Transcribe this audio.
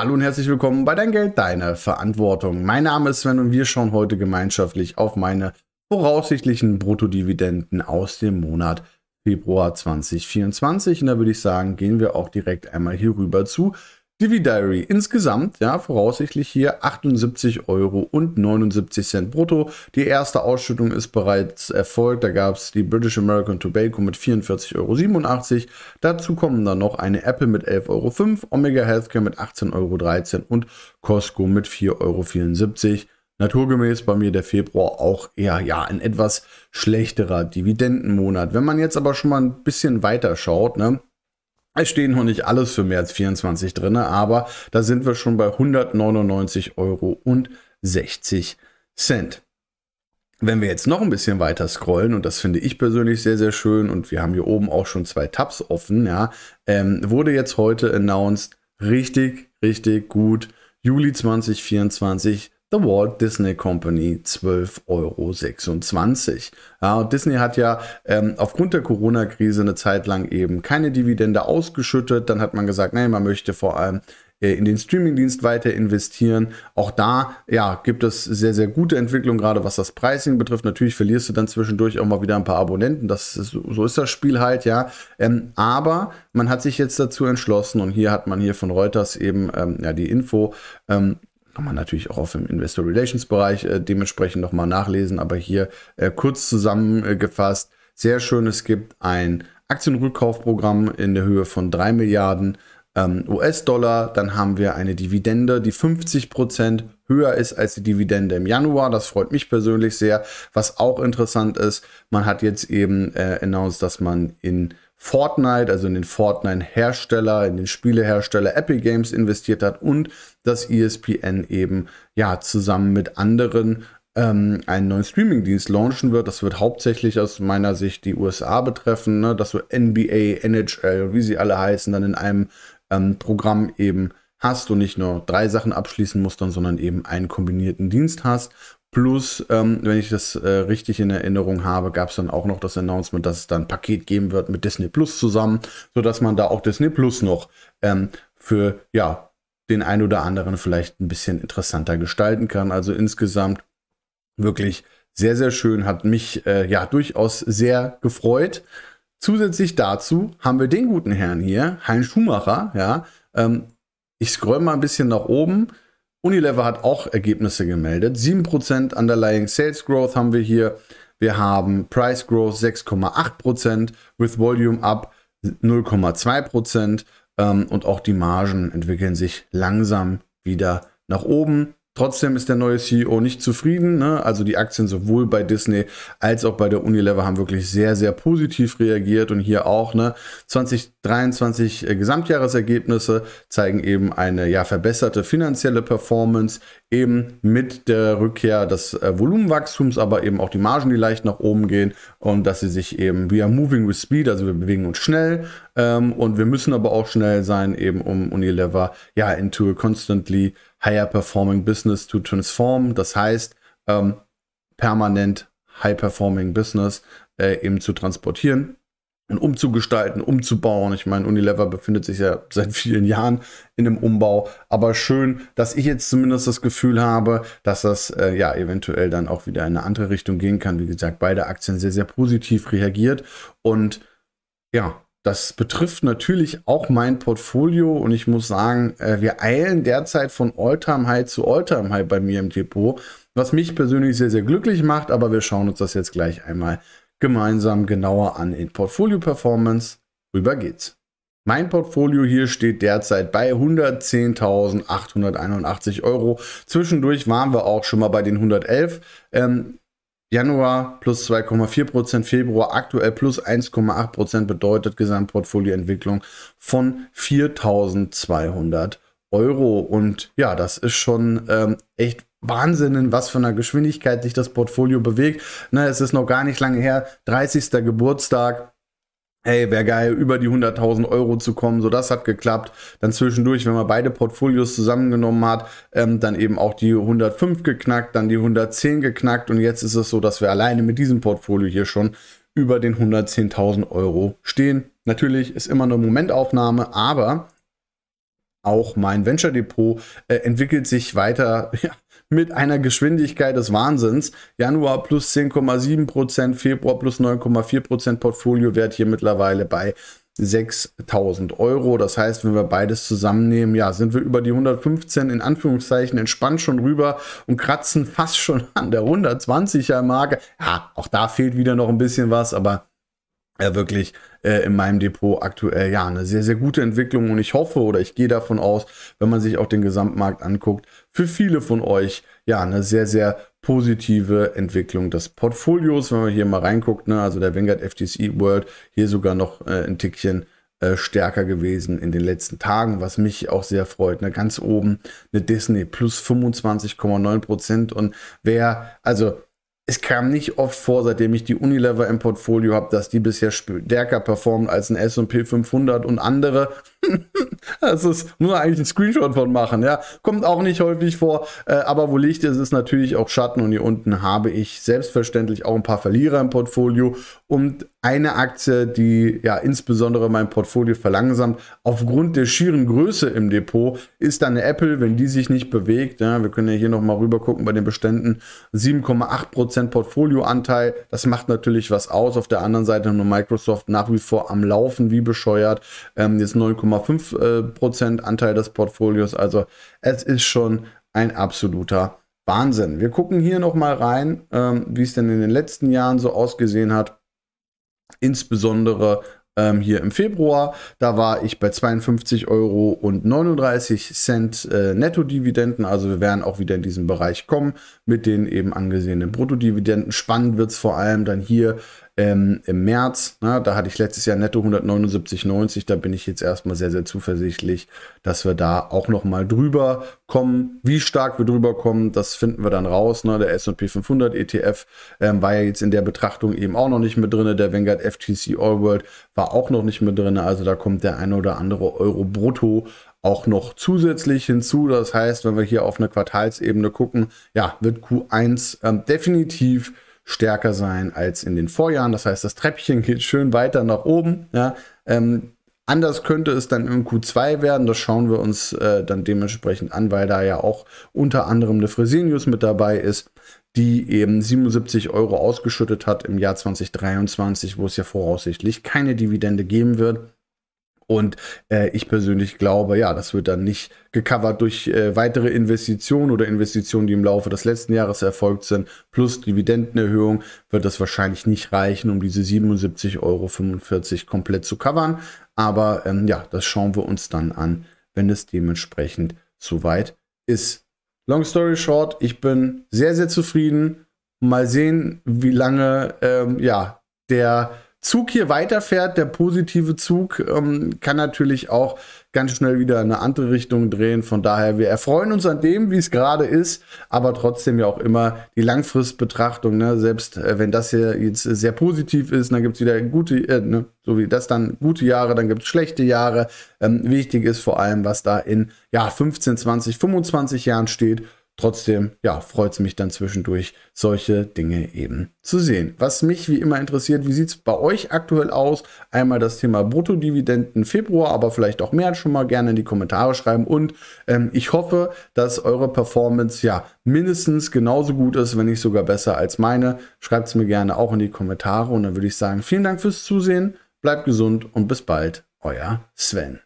Hallo und herzlich willkommen bei Dein Geld, deine Verantwortung. Mein Name ist Sven und wir schauen heute gemeinschaftlich auf meine voraussichtlichen Bruttodividenden aus dem Monat Februar 2024. Und da würde ich sagen, gehen wir auch direkt einmal hier rüber zu Divi Diary insgesamt, ja, voraussichtlich hier 78,79 Euro brutto. Die erste Ausschüttung ist bereits erfolgt. Da gab es die British American Tobacco mit 44,87 Euro. Dazu kommen dann noch eine Apple mit 11,05 Euro, Omega Healthcare mit 18,13 Euro und Costco mit 4,74 Euro. Naturgemäß bei mir der Februar auch eher ja ein etwas schlechterer Dividendenmonat. Wenn man jetzt aber schon mal ein bisschen weiter schaut, ne, es stehen noch nicht alles für mehr als 24 drin, aber da sind wir schon bei 199,60 Euro. Wenn wir jetzt noch ein bisschen weiter scrollen, und das finde ich persönlich sehr, sehr schön, und wir haben hier oben auch schon zwei Tabs offen, ja, ähm, wurde jetzt heute announced, richtig, richtig gut, Juli 2024, The Walt Disney Company 12,26 Euro. Ja, Disney hat ja ähm, aufgrund der Corona-Krise eine Zeit lang eben keine Dividende ausgeschüttet. Dann hat man gesagt, nein, man möchte vor allem äh, in den Streamingdienst weiter investieren. Auch da ja, gibt es sehr, sehr gute Entwicklung, gerade was das Pricing betrifft. Natürlich verlierst du dann zwischendurch auch mal wieder ein paar Abonnenten. Das ist, so ist das Spiel halt, ja. Ähm, aber man hat sich jetzt dazu entschlossen und hier hat man hier von Reuters eben ähm, ja, die Info. Ähm, kann man natürlich auch auf dem Investor Relations Bereich äh, dementsprechend nochmal nachlesen, aber hier äh, kurz zusammengefasst. Sehr schön, es gibt ein Aktienrückkaufprogramm in der Höhe von 3 Milliarden ähm, US-Dollar. Dann haben wir eine Dividende, die 50 Prozent höher ist als die Dividende im Januar. Das freut mich persönlich sehr. Was auch interessant ist, man hat jetzt eben äh, announced, dass man in Fortnite, also in den Fortnite-Hersteller, in den Spielehersteller Epic Games investiert hat und dass ESPN eben ja zusammen mit anderen ähm, einen neuen Streaming-Dienst launchen wird. Das wird hauptsächlich aus meiner Sicht die USA betreffen, ne? dass du NBA, NHL, wie sie alle heißen, dann in einem ähm, Programm eben hast und nicht nur drei Sachen abschließen musst, dann, sondern eben einen kombinierten Dienst hast, Plus, ähm, wenn ich das äh, richtig in Erinnerung habe, gab es dann auch noch das Announcement, dass es dann ein Paket geben wird mit Disney Plus zusammen, sodass man da auch Disney Plus noch ähm, für ja, den einen oder anderen vielleicht ein bisschen interessanter gestalten kann. Also insgesamt wirklich sehr, sehr schön, hat mich äh, ja durchaus sehr gefreut. Zusätzlich dazu haben wir den guten Herrn hier, Hein Schumacher, ja. Ähm, ich scroll mal ein bisschen nach oben. Unilever hat auch Ergebnisse gemeldet. 7% Underlying Sales Growth haben wir hier. Wir haben Price Growth 6,8%, with Volume up 0,2% ähm, und auch die Margen entwickeln sich langsam wieder nach oben. Trotzdem ist der neue CEO nicht zufrieden. Ne? Also die Aktien sowohl bei Disney als auch bei der Unilever haben wirklich sehr, sehr positiv reagiert und hier auch ne? 2023 äh, Gesamtjahresergebnisse zeigen eben eine ja verbesserte finanzielle Performance eben mit der Rückkehr des äh, Volumenwachstums, aber eben auch die Margen, die leicht nach oben gehen und dass sie sich eben, wir are moving with speed, also wir bewegen uns schnell ähm, und wir müssen aber auch schnell sein, eben um Unilever ja into a constantly higher performing business to transform. Das heißt, ähm, permanent high performing business äh, eben zu transportieren umzugestalten, umzubauen. Ich meine, Unilever befindet sich ja seit vielen Jahren in einem Umbau. Aber schön, dass ich jetzt zumindest das Gefühl habe, dass das äh, ja eventuell dann auch wieder in eine andere Richtung gehen kann. Wie gesagt, beide Aktien sehr, sehr positiv reagiert. Und ja, das betrifft natürlich auch mein Portfolio und ich muss sagen, äh, wir eilen derzeit von all time High zu all time High bei mir im Depot, was mich persönlich sehr, sehr glücklich macht, aber wir schauen uns das jetzt gleich einmal an gemeinsam genauer an in Portfolio Performance. Rüber geht's. Mein Portfolio hier steht derzeit bei 110.881 Euro. Zwischendurch waren wir auch schon mal bei den 111. Ähm, Januar plus 2,4%, Februar aktuell plus 1,8% bedeutet Gesamtportfolioentwicklung von 4.200 Euro. Und ja, das ist schon ähm, echt Wahnsinn, in was für einer Geschwindigkeit sich das Portfolio bewegt. Ne, es ist noch gar nicht lange her, 30. Geburtstag. Hey, wäre geil, über die 100.000 Euro zu kommen. So, das hat geklappt. Dann zwischendurch, wenn man beide Portfolios zusammengenommen hat, ähm, dann eben auch die 105 geknackt, dann die 110 geknackt. Und jetzt ist es so, dass wir alleine mit diesem Portfolio hier schon über den 110.000 Euro stehen. Natürlich ist immer eine Momentaufnahme, aber auch mein Venture Depot äh, entwickelt sich weiter ja, mit einer Geschwindigkeit des Wahnsinns. Januar plus 10,7%, Februar plus 9,4%, Portfoliowert hier mittlerweile bei 6000 Euro. Das heißt, wenn wir beides zusammennehmen, ja, sind wir über die 115 in Anführungszeichen entspannt schon rüber und kratzen fast schon an der 120er Marke. Ja, auch da fehlt wieder noch ein bisschen was, aber ja wirklich äh, in meinem Depot aktuell ja eine sehr, sehr gute Entwicklung und ich hoffe oder ich gehe davon aus, wenn man sich auch den Gesamtmarkt anguckt, für viele von euch ja eine sehr, sehr positive Entwicklung des Portfolios. Wenn man hier mal reinguckt, ne, also der Vanguard FTC e World hier sogar noch äh, ein Tickchen äh, stärker gewesen in den letzten Tagen, was mich auch sehr freut. Ne? Ganz oben eine Disney plus 25,9 Prozent und wer, also es kam nicht oft vor, seitdem ich die Unilever im Portfolio habe, dass die bisher stärker performen als ein S&P 500 und andere. Das ist nur eigentlich ein Screenshot von machen, ja. Kommt auch nicht häufig vor, äh, aber wo Licht ist, ist natürlich auch Schatten und hier unten habe ich selbstverständlich auch ein paar Verlierer im Portfolio und eine Aktie, die ja insbesondere mein Portfolio verlangsamt, aufgrund der schieren Größe im Depot, ist dann Apple, wenn die sich nicht bewegt. Ja, wir können ja hier nochmal rüber gucken bei den Beständen. 7,8% Portfolioanteil, das macht natürlich was aus. Auf der anderen Seite nur Microsoft nach wie vor am Laufen, wie bescheuert. Ähm, jetzt 9,5% äh, Prozent Anteil des Portfolios. Also es ist schon ein absoluter Wahnsinn. Wir gucken hier nochmal rein, ähm, wie es denn in den letzten Jahren so ausgesehen hat. Insbesondere ähm, hier im Februar. Da war ich bei 52 Euro und 39 Cent äh, Nettodividenden. Also wir werden auch wieder in diesen Bereich kommen mit den eben angesehenen Bruttodividenden. Spannend wird es vor allem dann hier ähm, im März. Na, ne, da hatte ich letztes Jahr netto 179,90. Da bin ich jetzt erstmal sehr, sehr zuversichtlich, dass wir da auch nochmal drüber kommen. Wie stark wir drüber kommen, das finden wir dann raus. Na, ne? der SP 500 ETF ähm, war ja jetzt in der Betrachtung eben auch noch nicht mit drin. Der Vanguard FTC All World war auch noch nicht mit drin. Also da kommt der eine oder andere Euro brutto auch noch zusätzlich hinzu. Das heißt, wenn wir hier auf eine Quartalsebene gucken, ja, wird Q1 ähm, definitiv stärker sein als in den Vorjahren. Das heißt, das Treppchen geht schön weiter nach oben. Ja. Ähm, anders könnte es dann im Q2 werden. Das schauen wir uns äh, dann dementsprechend an, weil da ja auch unter anderem eine Fresenius mit dabei ist, die eben 77 Euro ausgeschüttet hat im Jahr 2023, wo es ja voraussichtlich keine Dividende geben wird. Und äh, ich persönlich glaube, ja, das wird dann nicht gecovert durch äh, weitere Investitionen oder Investitionen, die im Laufe des letzten Jahres erfolgt sind, plus Dividendenerhöhung, wird das wahrscheinlich nicht reichen, um diese 77,45 Euro komplett zu covern. Aber ähm, ja, das schauen wir uns dann an, wenn es dementsprechend soweit ist. Long story short, ich bin sehr, sehr zufrieden. Mal sehen, wie lange ähm, ja, der Zug hier weiterfährt, der positive Zug, ähm, kann natürlich auch ganz schnell wieder eine andere Richtung drehen. Von daher, wir erfreuen uns an dem, wie es gerade ist, aber trotzdem ja auch immer die Langfristbetrachtung. Ne? Selbst äh, wenn das hier jetzt sehr positiv ist, dann gibt es wieder gute, äh, ne? so wie das dann gute Jahre, dann gibt es schlechte Jahre. Ähm, wichtig ist vor allem, was da in ja, 15, 20, 25 Jahren steht Trotzdem, ja, freut es mich dann zwischendurch, solche Dinge eben zu sehen. Was mich wie immer interessiert, wie sieht es bei euch aktuell aus? Einmal das Thema Bruttodividenden Februar, aber vielleicht auch mehr schon mal gerne in die Kommentare schreiben. Und ähm, ich hoffe, dass eure Performance ja mindestens genauso gut ist, wenn nicht sogar besser als meine. Schreibt es mir gerne auch in die Kommentare. Und dann würde ich sagen, vielen Dank fürs Zusehen, bleibt gesund und bis bald, euer Sven.